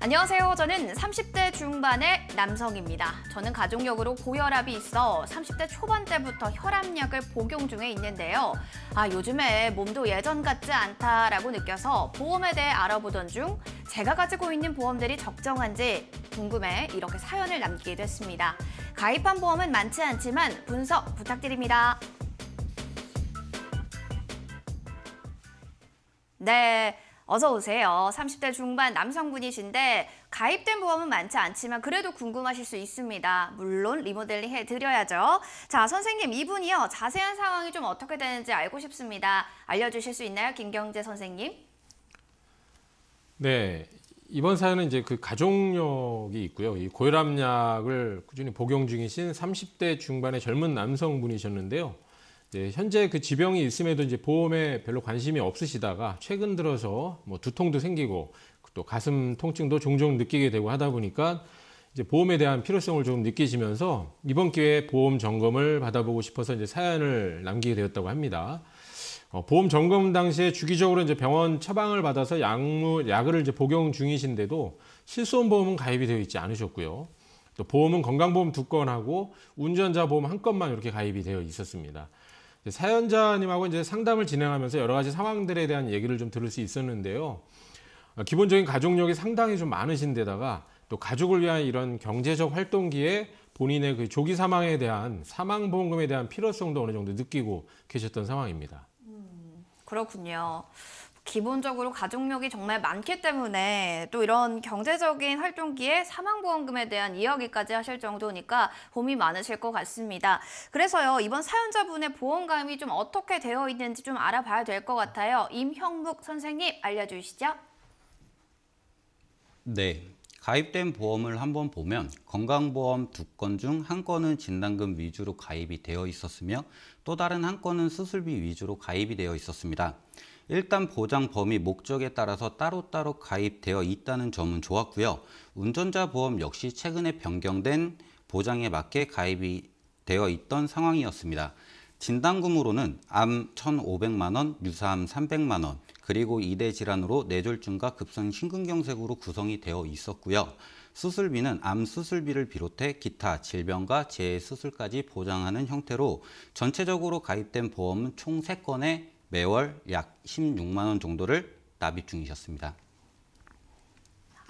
안녕하세요. 저는 30대 중반의 남성입니다. 저는 가족력으로 고혈압이 있어 30대 초반 때부터 혈압약을 복용 중에 있는데요. 아, 요즘에 몸도 예전 같지 않다라고 느껴서 보험에 대해 알아보던 중 제가 가지고 있는 보험들이 적정한지 궁금해 이렇게 사연을 남기게 됐습니다. 가입한 보험은 많지 않지만 분석 부탁드립니다. 네. 어서 오세요. 30대 중반 남성분이신데 가입된 보험은 많지 않지만 그래도 궁금하실 수 있습니다. 물론 리모델링 해드려야죠. 자, 선생님 이분이요. 자세한 상황이 좀 어떻게 되는지 알고 싶습니다. 알려주실 수 있나요? 김경재 선생님. 네. 이번 사연은 이제 그 가족력이 있고요. 이 고혈압약을 꾸준히 복용 중이신 30대 중반의 젊은 남성분이셨는데요. 네, 현재 그 지병이 있음에도 이제 보험에 별로 관심이 없으시다가 최근 들어서 뭐 두통도 생기고 또 가슴 통증도 종종 느끼게 되고 하다 보니까 이제 보험에 대한 필요성을 좀 느끼시면서 이번 기회에 보험 점검을 받아보고 싶어서 이제 사연을 남기게 되었다고 합니다. 어, 보험 점검 당시에 주기적으로 이제 병원 처방을 받아서 약물 약을 이제 복용 중이신데도 실손 보험은 가입이 되어 있지 않으셨고요. 또 보험은 건강보험 두 건하고 운전자 보험 한 건만 이렇게 가입이 되어 있었습니다. 사연자님하고 이제 상담을 진행하면서 여러 가지 상황들에 대한 얘기를 좀 들을 수 있었는데요. 어, 기본적인 가족력이 상당히 좀 많으신데다가 또 가족을 위한 이런 경제적 활동기에 본인의 그 조기 사망에 대한 사망 보험금에 대한 필요성도 어느 정도 느끼고 계셨던 상황입니다. 음, 그렇군요. 기본적으로 가족력이 정말 많기 때문에 또 이런 경제적인 활동기에 사망보험금에 대한 이야기까지 하실 정도니까 고민 많으실 것 같습니다. 그래서요, 이번 사연자분의 보험가입이 좀 어떻게 되어 있는지 좀 알아봐야 될 것 같아요. 임형묵 선생님 알려주시죠. 네, 가입된 보험을 한번 보면 건강보험 두 건 중 한 건은 진단금 위주로 가입이 되어 있었으며 또 다른 한 건은 수술비 위주로 가입이 되어 있었습니다. 일단 보장 범위 목적에 따라서 따로따로 가입되어 있다는 점은 좋았고요. 운전자 보험 역시 최근에 변경된 보장에 맞게 가입이 되어 있던 상황이었습니다. 진단금으로는 암 1,500만 원, 유사암 300만 원, 그리고 이대 질환으로 뇌졸중과 급성 심근경색으로 구성이 되어 있었고요. 수술비는 암 수술비를 비롯해 기타 질병과 재해 수술까지 보장하는 형태로 전체적으로 가입된 보험은 총 세건에 매월 약 16만 원 정도를 납입 중이셨습니다.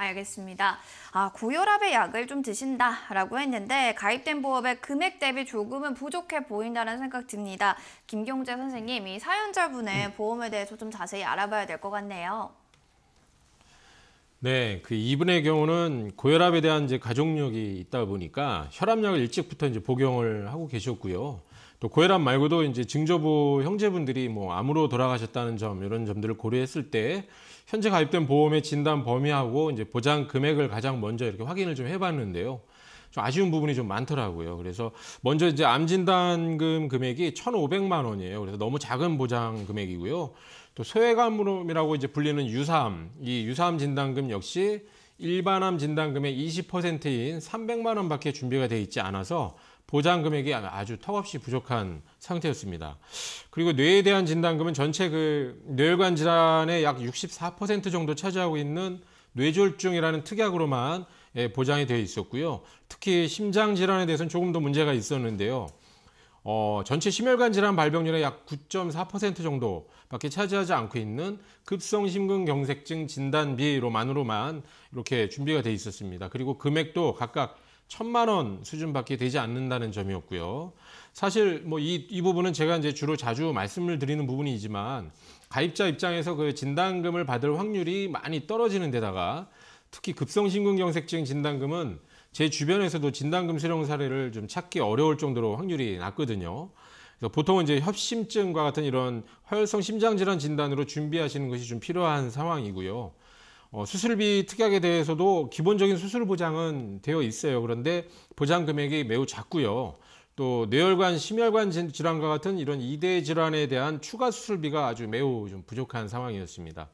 알겠습니다. 아, 고혈압의 약을 좀 드신다라고 했는데 가입된 보험의 금액 대비 조금은 부족해 보인다는 생각 듭니다. 김경재 선생님, 이 사연자분의 음. 보험에 대해서 좀 자세히 알아봐야 될 것 같네요. 네, 그 이분의 경우는 고혈압에 대한 이제 가족력이 있다 보니까 혈압약을 일찍부터 이제 복용을 하고 계셨고요. 또 고혈압 말고도 이제 증조부 형제분들이 뭐 암으로 돌아가셨다는 점 이런 점들을 고려했을 때 현재 가입된 보험의 진단 범위하고 이제 보장 금액을 가장 먼저 이렇게 확인을 좀 해봤는데요. 좀 아쉬운 부분이 좀 많더라고요. 그래서 먼저 이제 암 진단금 금액이 1 5 0 0만 원이에요. 그래서 너무 작은 보장 금액이고요. 또 소외감이라고 으 이제 불리는 유사암, 이 유사암 진단금 역시 일반암 진단금의 20%인 300만 원밖에 준비가 돼 있지 않아서 보장 금액이 아주 턱없이 부족한 상태였습니다. 그리고 뇌에 대한 진단금은 전체 그 뇌혈관 질환의 약 64% 정도 차지하고 있는 뇌졸중이라는 특약으로만 예, 보장이 되어 있었고요. 특히 심장 질환에 대해서는 조금 더 문제가 있었는데요. 어, 전체 심혈관 질환 발병률의 약 9.4% 정도밖에 차지하지 않고 있는 급성 심근경색증 진단비로만으로만 이렇게 준비가 돼 있었습니다. 그리고 금액도 각각 천만 원 수준밖에 되지 않는다는 점이었고요. 사실 뭐 이 이 부분은 제가 이제 주로 자주 말씀을 드리는 부분이지만 가입자 입장에서 그 진단금을 받을 확률이 많이 떨어지는 데다가 특히 급성심근경색증 진단금은 제 주변에서도 진단금 수령 사례를 좀 찾기 어려울 정도로 확률이 낮거든요. 그래서 보통은 이제 협심증과 같은 이런 허혈성 심장질환 진단으로 준비하시는 것이 좀 필요한 상황이고요. 어, 수술비 특약에 대해서도 기본적인 수술 보장은 되어 있어요. 그런데 보장 금액이 매우 작고요. 또 뇌혈관, 심혈관 질환과 같은 이런 이대 질환에 대한 추가 수술비가 아주 매우 좀 부족한 상황이었습니다.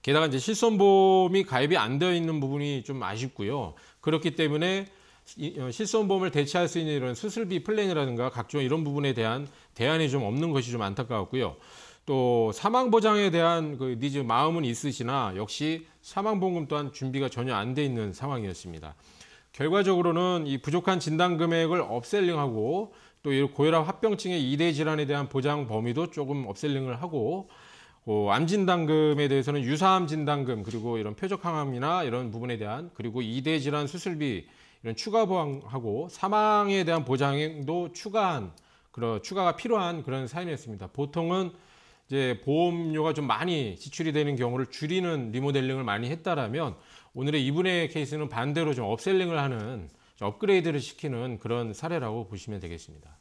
게다가 이제 실손보험이 가입이 안 되어 있는 부분이 좀 아쉽고요. 그렇기 때문에 어, 실손보험을 대체할 수 있는 이런 수술비 플랜이라든가 각종 이런 부분에 대한 대안이 좀 없는 것이 좀 안타까웠고요. 또 사망 보장에 대한 그 니즈 마음은 있으시나 역시 사망 보험금 또한 준비가 전혀 안 돼 있는 상황이었습니다. 결과적으로는 이 부족한 진단 금액을 업셀링하고 또 고혈압 합병증의 이대 질환에 대한 보장 범위도 조금 업셀링을 하고 어, 암 진단금에 대해서는 유사암 진단금 그리고 이런 표적항암이나 이런 부분에 대한 그리고 이대 질환 수술비 이런 추가 보항하고 사망에 대한 보장도 추가한 그런 추가가 필요한 그런 사연이었습니다. 보통은 이제 보험료가 좀 많이 지출이 되는 경우를 줄이는 리모델링을 많이 했다라면 오늘의 이분의 케이스는 반대로 좀 업셀링을 하는 업그레이드를 시키는 그런 사례라고 보시면 되겠습니다.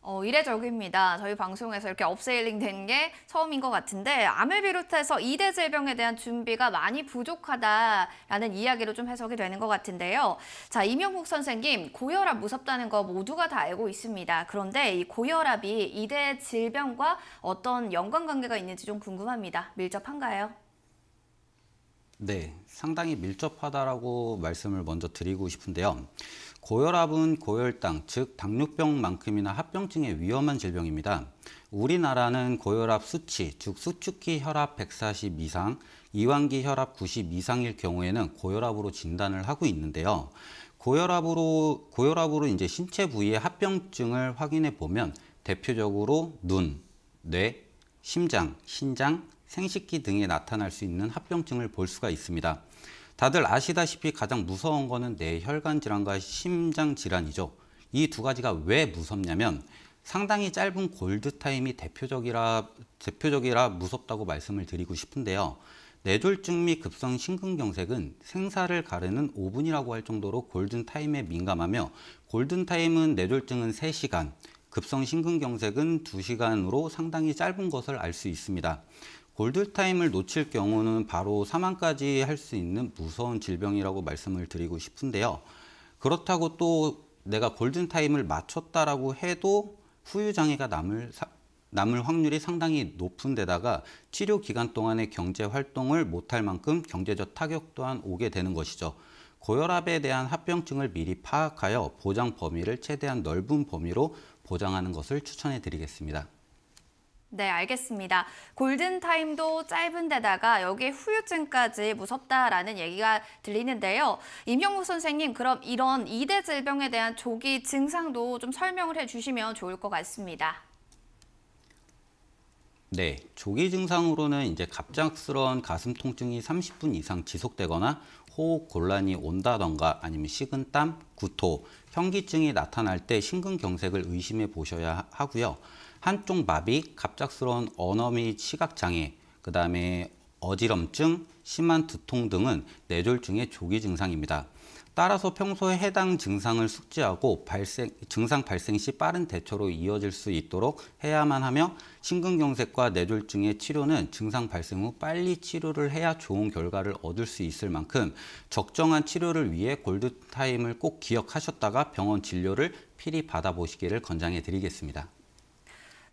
어, 이례적입니다. 저희 방송에서 이렇게 업세일링 된 게 처음인 것 같은데 암을 비롯해서 이대 질병에 대한 준비가 많이 부족하다라는 이야기로 좀 해석이 되는 것 같은데요. 자, 임영국 선생님, 고혈압 무섭다는 거 모두가 다 알고 있습니다. 그런데 이 고혈압이 이대 질병과 어떤 연관관계가 있는지 좀 궁금합니다. 밀접한가요? 네, 상당히 밀접하다라고 말씀을 먼저 드리고 싶은데요. 고혈압은 고혈당, 즉 당뇨병만큼이나 합병증에 위험한 질병입니다. 우리나라는 고혈압 수치, 즉 수축기 혈압 140 이상, 이완기 혈압 90 이상일 경우에는 고혈압으로 진단을 하고 있는데요. 고혈압으로 고혈압으로 이제 신체 부위의 합병증을 확인해 보면 대표적으로 눈, 뇌, 심장, 신장, 생식기 등에 나타날 수 있는 합병증을 볼 수가 있습니다. 다들 아시다시피 가장 무서운 거는 뇌혈관 질환과 심장 질환이죠. 이 두 가지가 왜 무섭냐면 상당히 짧은 골드타임이 대표적이라, 대표적이라 무섭다고 말씀을 드리고 싶은데요. 뇌졸중 및 급성 심근경색은 생사를 가르는 5분이라고 할 정도로 골든타임에 민감하며 골든타임은 뇌졸중은 3시간, 급성 심근경색은 2시간으로 상당히 짧은 것을 알 수 있습니다. 골드타임을 놓칠 경우는 바로 사망까지 할 수 있는 무서운 질병이라고 말씀을 드리고 싶은데요. 그렇다고 또 내가 골든타임을 맞췄다라고 해도 후유장애가 남을, 남을 확률이 상당히 높은 데다가 치료 기간 동안의 경제 활동을 못할 만큼 경제적 타격 또한 오게 되는 것이죠. 고혈압에 대한 합병증을 미리 파악하여 보장 범위를 최대한 넓은 범위로 보장하는 것을 추천해 드리겠습니다. 네, 알겠습니다. 골든타임도 짧은 데다가 여기에 후유증까지 무섭다라는 얘기가 들리는데요. 임형국 선생님, 그럼 이런 이대 질병에 대한 조기 증상도 좀 설명을 해주시면 좋을 것 같습니다. 네, 조기 증상으로는 이제 갑작스러운 가슴 통증이 30분 이상 지속되거나 호흡 곤란이 온다던가 아니면 식은땀, 구토, 현기증이 나타날 때 심근경색을 의심해 보셔야 하고요. 한쪽 마비, 갑작스러운 언어 및 시각 장애, 그다음에 어지럼증, 심한 두통 등은 뇌졸중의 조기 증상입니다. 따라서 평소에 해당 증상을 숙지하고 발생, 증상 발생 시 빠른 대처로 이어질 수 있도록 해야만 하며 심근경색과 뇌졸중의 치료는 증상 발생 후 빨리 치료를 해야 좋은 결과를 얻을 수 있을 만큼 적정한 치료를 위해 골드타임을 꼭 기억하셨다가 병원 진료를 필히 받아보시기를 권장해 드리겠습니다.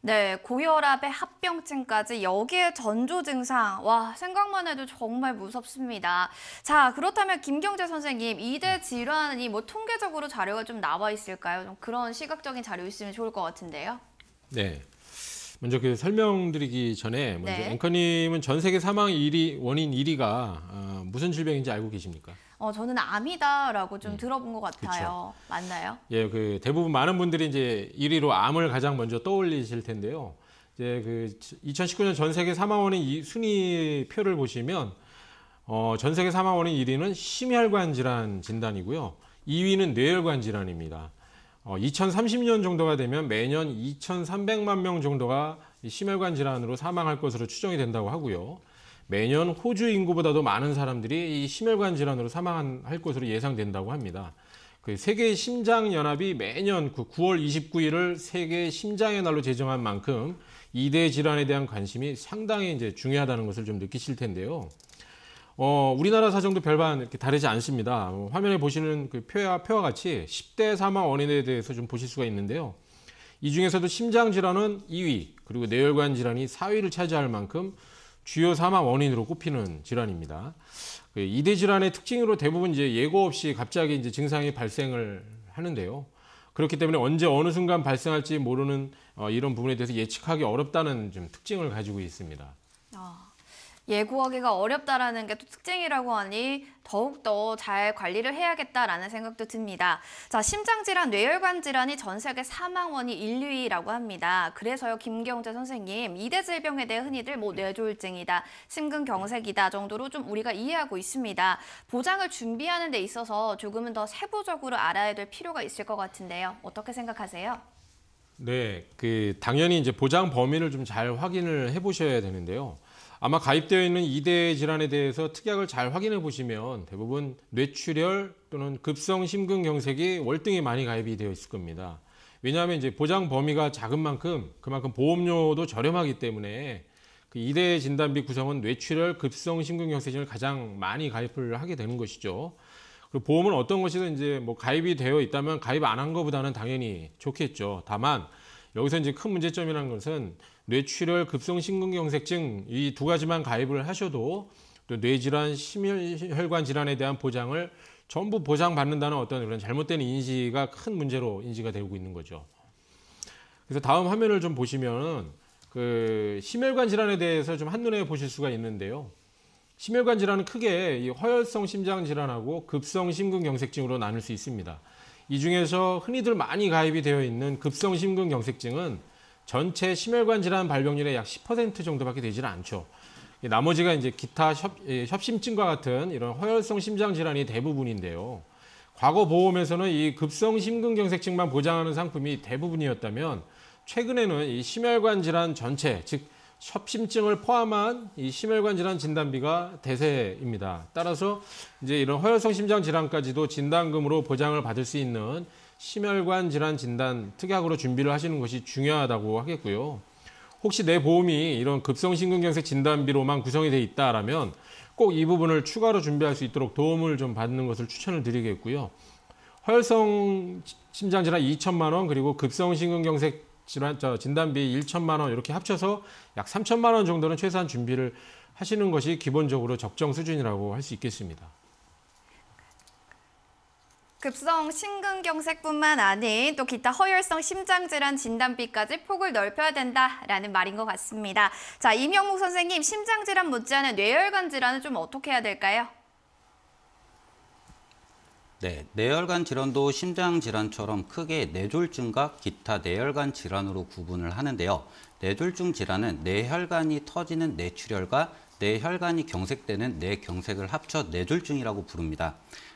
네, 고혈압의 합병증까지 여기에 전조 증상. 와, 생각만 해도 정말 무섭습니다. 자, 그렇다면 김경재 선생님, 이대 네. 질환이 뭐 통계적으로 자료가 좀 나와 있을까요? 좀 그런 시각적인 자료 있으면 좋을 것 같은데요. 네. 먼저 그 설명드리기 전에 먼저 네. 앵커님은 전 세계 사망 1위 원인 1위가 어, 무슨 질병인지 알고 계십니까? 어, 저는 암이다라고 좀 음. 들어본 것 같아요. 그쵸. 맞나요? 예, 그 대부분 많은 분들이 이제 1위로 암을 가장 먼저 떠올리실 텐데요. 이제 그 2019년 전 세계 사망원인 이 순위 표를 보시면 어, 전 세계 사망원인 1위는 심혈관 질환 진단이고요. 2위는 뇌혈관 질환입니다. 어, 2030년 정도가 되면 매년 2,300만 명 정도가 심혈관 질환으로 사망할 것으로 추정이 된다고 하고요. 매년 호주 인구보다도 많은 사람들이 이 심혈관 질환으로 사망할 것으로 예상된다고 합니다. 그 세계 심장 연합이 매년 그 9월 29일을 세계 심장의 날로 제정한 만큼 이대 질환에 대한 관심이 상당히 이제 중요하다는 것을 좀 느끼실 텐데요. 어, 우리나라 사정도 별반 이렇게 다르지 않습니다. 뭐 화면에 보시는 그 표와, 표와 같이 10대 사망 원인에 대해서 좀 보실 수가 있는데요. 이 중에서도 심장 질환은 2위, 그리고 뇌혈관 질환이 4위를 차지할 만큼 주요 사망 원인으로 꼽히는 질환입니다. 그 이대 질환의 특징으로 대부분 이제 예고 없이 갑자기 이제 증상이 발생을 하는데요. 그렇기 때문에 언제 어느 순간 발생할지 모르는 어, 이런 부분에 대해서 예측하기 어렵다는 좀 특징을 가지고 있습니다. 아, 예고하기가 어렵다라는 게 또 특징이라고 하니 더욱더 잘 관리를 해야겠다라는 생각도 듭니다. 자, 심장질환, 뇌혈관 질환이 전 세계 사망원이 류이라고 합니다. 그래서요, 김경재 선생님, 이대 질병에 대해 흔히들 뭐 뇌졸중이다, 심근경색이다 정도로 좀 우리가 이해하고 있습니다. 보장을 준비하는 데 있어서 조금은 더 세부적으로 알아야 될 필요가 있을 것 같은데요. 어떻게 생각하세요? 네, 그 당연히 이제 보장 범위를 좀 잘 확인을 해보셔야 되는데요. 아마 가입되어 있는 이대 질환에 대해서 특약을 잘 확인해 보시면 대부분 뇌출혈 또는 급성 심근경색이 월등히 많이 가입이 되어 있을 겁니다. 왜냐하면 이제 보장 범위가 작은 만큼 그만큼 보험료도 저렴하기 때문에 그이대 진단비 구성은 뇌출혈, 급성 심근경색증을 가장 많이 가입을 하게 되는 것이죠. 그리고 보험은 어떤 것이든 이제 뭐 가입이 되어 있다면 가입 안 한 것보다는 당연히 좋겠죠. 다만 여기서 이제 큰 문제점이라는 것은 뇌출혈 급성심근경색증 이 두 가지만 가입을 하셔도 또 뇌질환, 심혈관 질환에 대한 보장을 전부 보장받는다는 어떤 그런 잘못된 인지가 큰 문제로 인지가 되고 있는 거죠. 그래서 다음 화면을 좀 보시면 그 심혈관 질환에 대해서 좀 한눈에 보실 수가 있는데요. 심혈관 질환은 크게 이 허혈성 심장 질환하고 급성 심근경색증으로 나눌 수 있습니다. 이 중에서 흔히들 많이 가입이 되어 있는 급성 심근경색증은 전체 심혈관 질환 발병률의 약 10% 정도밖에 되질 않죠. 나머지가 이제 기타 협, 협심증과 같은 이런 허혈성 심장 질환이 대부분인데요. 과거 보험에서는 이 급성 심근경색증만 보장하는 상품이 대부분이었다면 최근에는 이 심혈관 질환 전체, 즉 협심증을 포함한 이 심혈관 질환 진단비가 대세입니다. 따라서 이제 이런 허혈성 심장 질환까지도 진단금으로 보장을 받을 수 있는 심혈관 질환 진단 특약으로 준비를 하시는 것이 중요하다고 하겠고요. 혹시 내 보험이 이런 급성신근경색 진단비로만 구성이 돼 있다라면 꼭 이 부분을 추가로 준비할 수 있도록 도움을 좀 받는 것을 추천을 드리겠고요. 허성 심장 질환 2천만 원 그리고 급성신근경색 질환 저 진단비 1천만 원 이렇게 합쳐서 약 3천만 원 정도는 최소한 준비를 하시는 것이 기본적으로 적정 수준이라고 할 수 있겠습니다. 급성 심근경색뿐만 아닌 또 기타 허혈성 심장질환 진단비까지 폭을 넓혀야 된다라는 말인 것 같습니다. 자, 임영목 선생님, 심장질환 못지않은 뇌혈관 질환은 좀 어떻게 해야 될까요? 네, 뇌혈관 질환도 심장 질환처럼 크게 뇌졸중과 기타 뇌혈관 질환으로 구분을 하는데요. 뇌졸중 질환은 뇌혈관이 터지는 뇌출혈과 뇌혈관이 경색되는 뇌경색을 합쳐 뇌졸중이라고 부릅니다.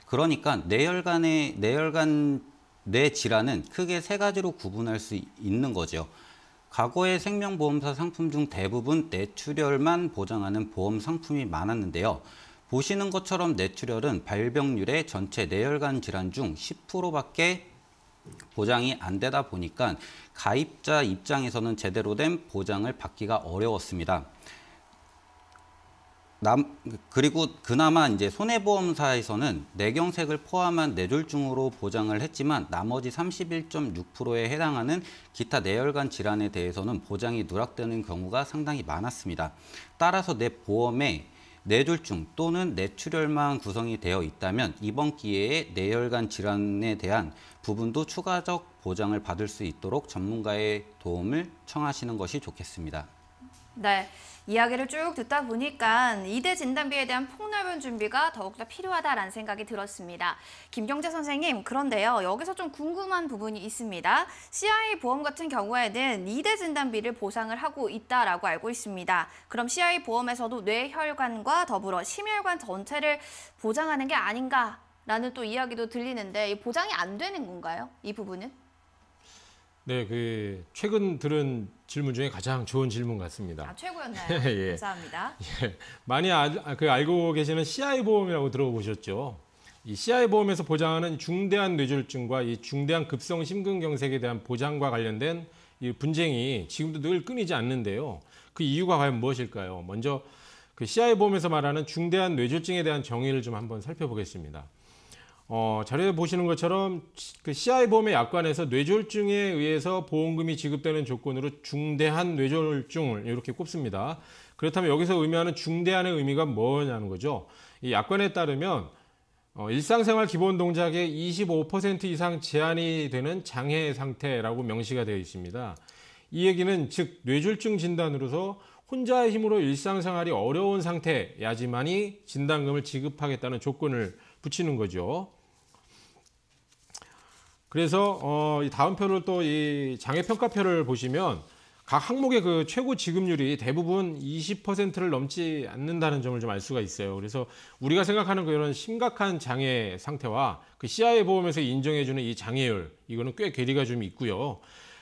그러니까 뇌혈관의 뇌혈관 뇌 질환은 크게 세 가지로 구분할 수 있는 거죠. 과거의 생명보험사 상품 중 대부분 뇌출혈만 보장하는 보험 상품이 많았는데요. 보시는 것처럼 뇌출혈은 발병률의 전체 뇌혈관 질환 중 10%밖에 보장이 안 되다 보니까 가입자 입장에서는 제대로 된 보장을 받기가 어려웠습니다. 남, 그리고 그나마 이제 손해보험사에서는 내경색을 포함한 뇌졸중으로 보장을 했지만 나머지 31.6%에 해당하는 기타 뇌혈관 질환에 대해서는 보장이 누락되는 경우가 상당히 많았습니다. 따라서 내 보험에 뇌졸중 또는 뇌출혈만 구성이 되어 있다면 이번 기회에 뇌혈관 질환에 대한 부분도 추가적 보장을 받을 수 있도록 전문가의 도움을 청하시는 것이 좋겠습니다. 네. 이야기를 쭉 듣다 보니까 이대 진단비에 대한 폭넓은 준비가 더욱더 필요하다라는 생각이 들었습니다. 김경재 선생님, 그런데요. 여기서 좀 궁금한 부분이 있습니다. CI 보험 같은 경우에는 이대 진단비를 보상을 하고 있다라고 알고 있습니다. 그럼 CI 보험에서도 뇌혈관과 더불어 심혈관 전체를 보장하는 게 아닌가라는 또 이야기도 들리는데 보장이 안 되는 건가요? 이 부분은? 네, 그 최근 들은 질문 중에 가장 좋은 질문 같습니다. 아, 최고였나요? 예, 예. 감사합니다. 예. 많이 아, 아, 그 알고 계시는 CI 보험이라고 들어보셨죠? 이 CI 보험에서 보장하는 중대한 뇌졸중과 이 중대한 급성 심근경색에 대한 보장과 관련된 이 분쟁이 지금도 늘 끊이지 않는데요. 그 이유가 과연 무엇일까요? 먼저 그 CI 보험에서 말하는 중대한 뇌졸중에 대한 정의를 좀 한번 살펴보겠습니다. 어, 자료에 보시는 것처럼 그 CI 보험의 약관에서 뇌졸중에 의해서 보험금이 지급되는 조건으로 중대한 뇌졸중을 이렇게 꼽습니다. 그렇다면 여기서 의미하는 중대한의 의미가 뭐냐는 거죠. 이 약관에 따르면 어, 일상생활 기본 동작의 25% 이상 제한이 되는 장애 상태라고 명시가 되어 있습니다. 이 얘기는 즉 뇌졸중 진단으로서 혼자의 힘으로 일상생활이 어려운 상태야지만이 진단금을 지급하겠다는 조건을 붙이는 거죠. 그래서 어, 이 다음 표를 또이 장애 평가표를 보시면 각 항목의 그 최고 지급률이 대부분 20%를 넘지 않는다는 점을 좀 알 수가 있어요. 그래서 우리가 생각하는 그런 심각한 장애 상태와 그 CIA 보험에서 인정해주는 이 장애율 이거는 꽤 괴리가 좀 있고요.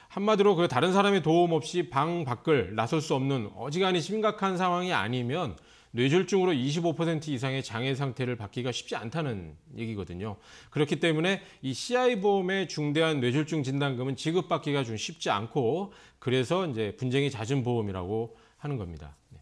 한마디로 그 다른 사람의 도움 없이 방 밖을 나설 수 없는 어지간히 심각한 상황이 아니면 뇌졸중으로 25% 이상의 장애 상태를 받기가 쉽지 않다는 얘기거든요. 그렇기 때문에 이 CI 보험의 중대한 뇌졸중 진단금은 지급받기가 좀 쉽지 않고 그래서 이제 분쟁이 잦은 보험이라고 하는 겁니다. 네,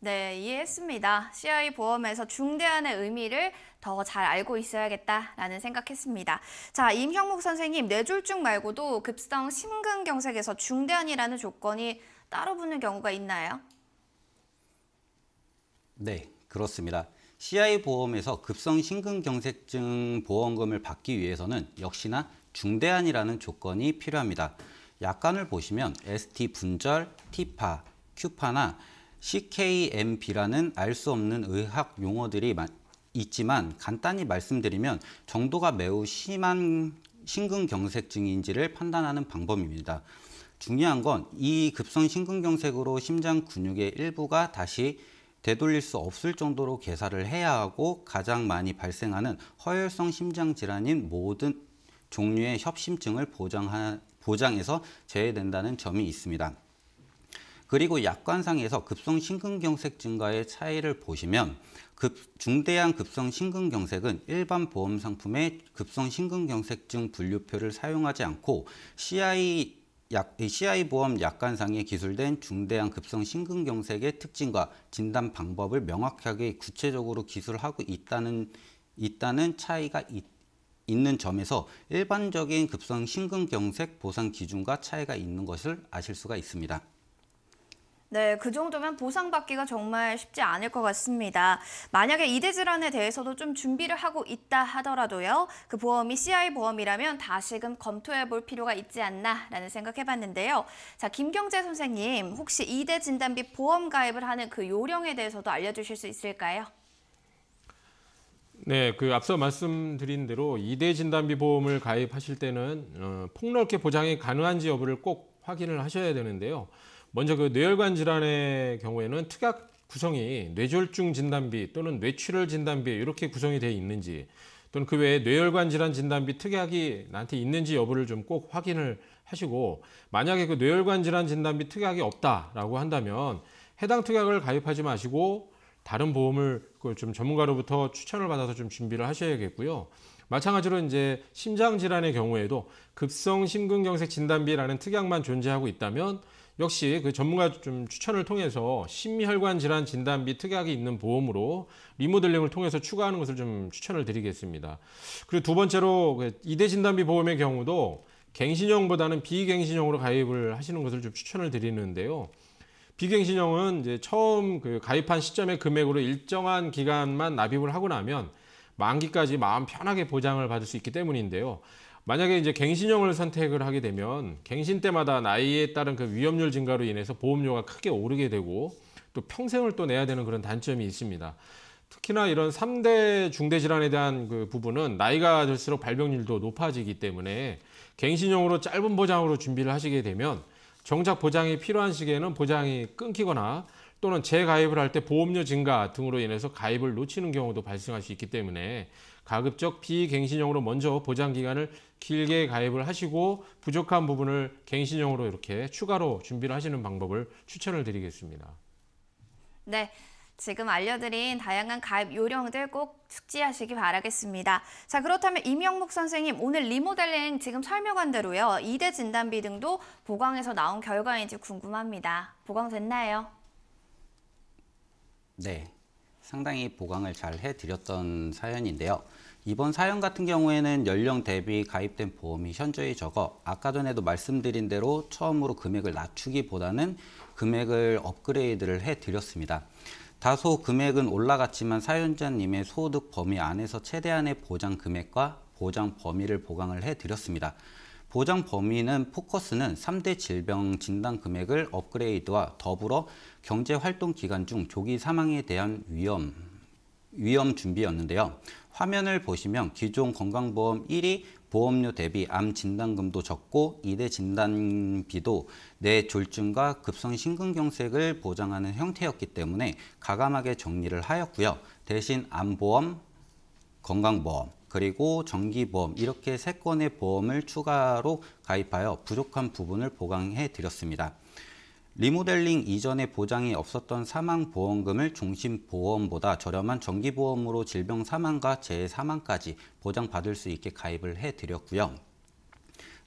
네 이해했습니다. CI 보험에서 중대한의 의미를 더 잘 알고 있어야겠다라는 생각했습니다. 자, 임형목 선생님, 뇌졸중 말고도 급성 심근경색에서 중대한이라는 조건이 따로 붙는 경우가 있나요? 네, 그렇습니다. CI 보험에서 급성 심근경색증 보험금을 받기 위해서는 역시나 중대한이라는 조건이 필요합니다. 약관을 보시면 ST 분절, T파, Q파나 CKMB라는 알 수 없는 의학 용어들이 있지만 간단히 말씀드리면 정도가 매우 심한 심근경색증인지를 판단하는 방법입니다. 중요한 건 이 급성 심근경색으로 심장 근육의 일부가 다시 되돌릴 수 없을 정도로 개사를 해야 하고 가장 많이 발생하는 허혈성 심장 질환인 모든 종류의 협심증을 보장하, 보장해서 제외된다는 점이 있습니다. 그리고 약관상에서 급성 심근경색 증가의 차이를 보시면 급, 중대한 급성 심근경색은 일반 보험 상품의 급성 심근경색증 분류표를 사용하지 않고 CI 약, CI 보험 약관상에 기술된 중대한 급성 심근경색의 특징과 진단 방법을 명확하게 구체적으로 기술하고 있다는 있다는 차이가 있, 있는 점에서 일반적인 급성 심근경색 보상 기준과 차이가 있는 것을 아실 수가 있습니다. 네, 그 정도면 보상받기가 정말 쉽지 않을 것 같습니다. 만약에 이대 질환에 대해서도 좀 준비를 하고 있다 하더라도요. 그 보험이 CI 보험이라면 다시금 검토해 볼 필요가 있지 않나라는 생각해 봤는데요. 자, 김경재 선생님, 혹시 이대 진단 비 보험 가입을 하는 그 요령에 대해서도 알려 주실 수 있을까요? 네, 그 앞서 말씀드린 대로 이대 진단비 보험을 가입하실 때는 어, 폭넓게 보장이 가능한지 여부를 꼭 확인을 하셔야 되는데요. 먼저 그 뇌혈관 질환의 경우에는 특약 구성이 뇌졸중 진단비 또는 뇌출혈 진단비 이렇게 구성이 되어 있는지 또는 그 외에 뇌혈관 질환 진단비 특약이 나한테 있는지 여부를 좀 꼭 확인을 하시고 만약에 그 뇌혈관 질환 진단비 특약이 없다라고 한다면 해당 특약을 가입하지 마시고 다른 보험을 그좀 전문가로부터 추천을 받아서 좀 준비를 하셔야겠고요. 마찬가지로 이제 심장 질환의 경우에도 급성 심근경색 진단비라는 특약만 존재하고 있다면 역시 그 전문가 좀 추천을 통해서 심혈관 질환 진단 비 특약이 있는 보험으로 리모델링을 통해서 추가하는 것을 좀 추천을 드리겠습니다. 그리고 두 번째로 그 이대 진단비 보험의 경우도 갱신형보다는 비갱신형으로 가입을 하시는 것을 좀 추천을 드리는데요. 비갱신형은 이제 처음 그 가입한 시점의 금액으로 일정한 기간만 납입을 하고 나면 만기까지 마음 편하게 보장을 받을 수 있기 때문인데요. 만약에 이제 갱신형을 선택을 하게 되면 갱신 때마다 나이에 따른 그 위험률 증가로 인해서 보험료가 크게 오르게 되고 또 평생을 또 내야 되는 그런 단점이 있습니다. 특히나 이런 3대 중대질환에 대한 그 부분은 나이가 들수록 발병률도 높아지기 때문에 갱신형으로 짧은 보장으로 준비를 하시게 되면 정작 보장이 필요한 시기에는 보장이 끊기거나 또는 재가입을 할 때 보험료 증가 등으로 인해서 가입을 놓치는 경우도 발생할 수 있기 때문에 가급적 비갱신형으로 먼저 보장기간을 길게 가입을 하시고 부족한 부분을 갱신형으로 이렇게 추가로 준비를 하시는 방법을 추천을 드리겠습니다. 네. 지금 알려드린 다양한 가입 요령들 꼭 숙지하시기 바라겠습니다. 자 그렇다면 임영목 선생님 오늘 리모델링 지금 설명한 대로요. 2대 진단비 등도 보강에서 나온 결과인지 궁금합니다. 보강됐나요? 네, 상당히 보강을 잘 해드렸던 사연인데요. 이번 사연 같은 경우에는 연령 대비 가입된 보험이 현저히 적어 아까 전에도 말씀드린 대로 처음으로 금액을 낮추기보다는 금액을 업그레이드를 해드렸습니다. 다소 금액은 올라갔지만 사연자님의 소득 범위 안에서 최대한의 보장 금액과 보장 범위를 보강을 해드렸습니다. 보장 범위는 포커스는 3대 질병 진단 금액을 업그레이드와 더불어 경제 활동 기간 중 조기 사망에 대한 위험 위험 준비였는데요. 화면을 보시면 기존 건강보험 1위 보험료 대비 암 진단금도 적고 2대 진단비도 뇌 졸중과 급성 심근경색을 보장하는 형태였기 때문에 가감하게 정리를 하였고요. 대신 암보험, 건강보험, 그리고 정기보험 이렇게 세 건의 보험을 추가로 가입하여 부족한 부분을 보강해 드렸습니다. 리모델링 이전에 보장이 없었던 사망보험금을 종신보험보다 저렴한 정기보험으로 질병 사망과 재해 사망까지 보장받을 수 있게 가입을 해드렸고요.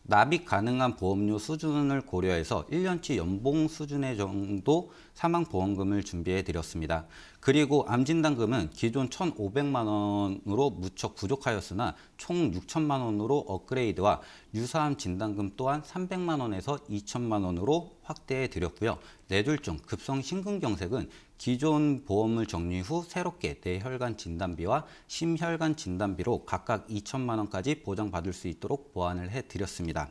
납입 가능한 보험료 수준을 고려해서 1년치 연봉 수준의 정도 사망보험금을 준비해 드렸습니다. 그리고 암진단금은 기존 1,500만 원으로 무척 부족하였으나 총 6천만 원으로 업그레이드와 유사암 진단금 또한 300만 원에서 2천만 원으로 확대해 드렸고요. 뇌졸중, 급성 심근경색은 기존 보험을 정리 후 새롭게 뇌혈관 진단비와 심혈관 진단비로 각각 2천만 원까지 보장받을 수 있도록 보완을 해 드렸습니다.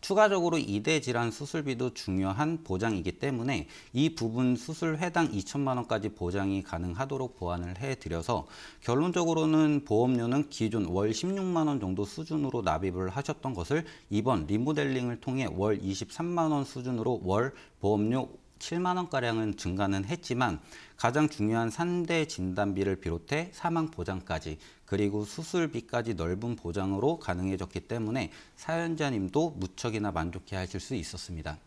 추가적으로 이대 질환 수술비도 중요한 보장이기 때문에 이 부분 수술 해당 2천만 원까지 보장이 가능하도록 보완을 해드려서 결론적으로는 보험료는 기존 월 16만 원 정도 수준으로 납입을 하셨던 것을 이번 리모델링을 통해 월 23만 원 수준으로 월 보험료 7만 원가량은 증가는 했지만 가장 중요한 3대 진단비를 비롯해 사망 보장까지 그리고 수술비까지 넓은 보장으로 가능해졌기 때문에 사연자님도 무척이나 만족해 하실 수 있었습니다.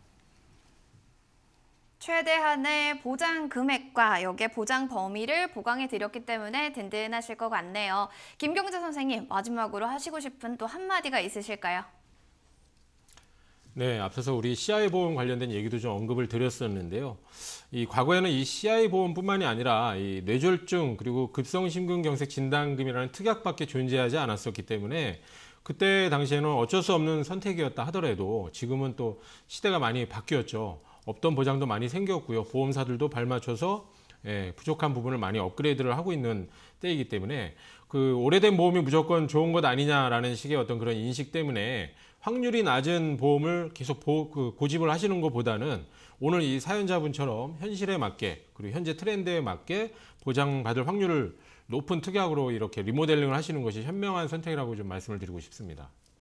최대한의 보장 금액과 역의 보장 범위를 보강해 드렸기 때문에 든든하실 것 같네요. 김경재 선생님, 마지막으로 하시고 싶은 또 한마디가 있으실까요? 네, 앞서서 우리 CI 보험 관련된 얘기도 좀 언급을 드렸었는데요. 이 과거에는 이 CI 보험뿐만이 아니라 이 뇌졸중 그리고 급성심근경색 진단금이라는 특약밖에 존재하지 않았었기 때문에 그때 당시에는 어쩔 수 없는 선택이었다 하더라도 지금은 또 시대가 많이 바뀌었죠. 없던 보장도 많이 생겼고요. 보험사들도 발맞춰서 예, 부족한 부분을 많이 업그레이드를 하고 있는 때이기 때문에 그 오래된 보험이 무조건 좋은 것 아니냐라는 식의 어떤 그런 인식 때문에 확률이 낮은 보험을 계속 보, 그 고집을 하시는 것보다는 오늘 이 사연자분처럼 현실에 맞게 그리고 현재 트렌드에 맞게 보장받을 확률을 높은 특약으로 이렇게 리모델링을 하시는 것이 현명한 선택이라고 좀 말씀을 드리고 싶습니다.